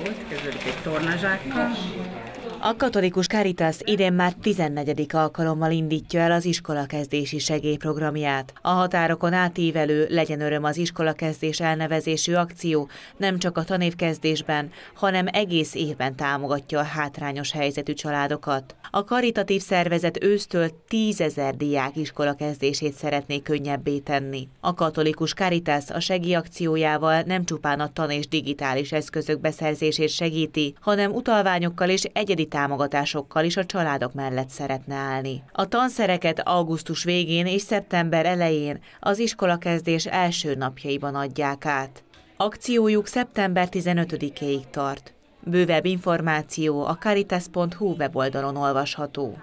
úgy, kezdődik egy tornazsákkal. A katolikus Caritas idén már 14. alkalommal indítja el az iskolakezdési segélyprogramját. A határokon átívelő Legyen Öröm az iskolakezdés elnevezésű akció nem csak a tanévkezdésben, hanem egész évben támogatja a hátrányos helyzetű családokat. A karitatív szervezet ősztől tízezer diák iskola kezdését szeretné könnyebbé tenni. A katolikus Caritas a akciójával nem csupán a tan és digitális eszközök beszerzését segíti, hanem utalványokkal és egyedi támogatásokkal is a családok mellett szeretne állni. A tanszereket augusztus végén és szeptember elején az iskolakezdés első napjaiban adják át. Akciójuk szeptember 15-éig tart. Bővebb információ a caritas.hu weboldalon olvasható.